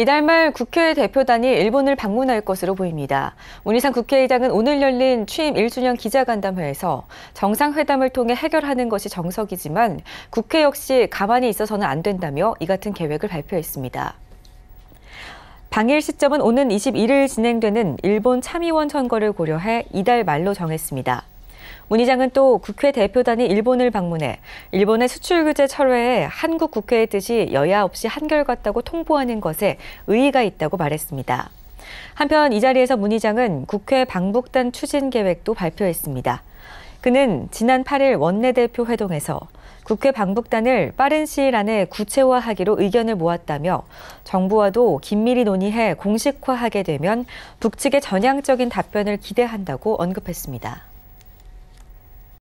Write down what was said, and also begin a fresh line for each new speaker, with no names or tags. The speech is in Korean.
이달 말 국회 대표단이 일본을 방문할 것으로 보입니다. 문희상 국회의장은 오늘 열린 취임 1주년 기자간담회에서 정상회담을 통해 해결하는 것이 정석이지만 국회 역시 가만히 있어서는 안 된다며 이 같은 계획을 발표했습니다. 방일 시점은 오는 21일 진행되는 일본 참의원 선거를 고려해 이달 말로 정했습니다. 문의장은또 국회 대표단이 일본을 방문해 일본의 수출 규제 철회에 한국 국회의 뜻이 여야 없이 한결같다고 통보하는 것에 의의가 있다고 말했습니다. 한편 이 자리에서 문희장은 국회 방북단 추진 계획도 발표했습니다. 그는 지난 8일 원내대표 회동에서 국회 방북단을 빠른 시일 안에 구체화하기로 의견을 모았다며 정부와도 긴밀히 논의해 공식화하게 되면 북측의 전향적인 답변을 기대한다고 언급했습니다.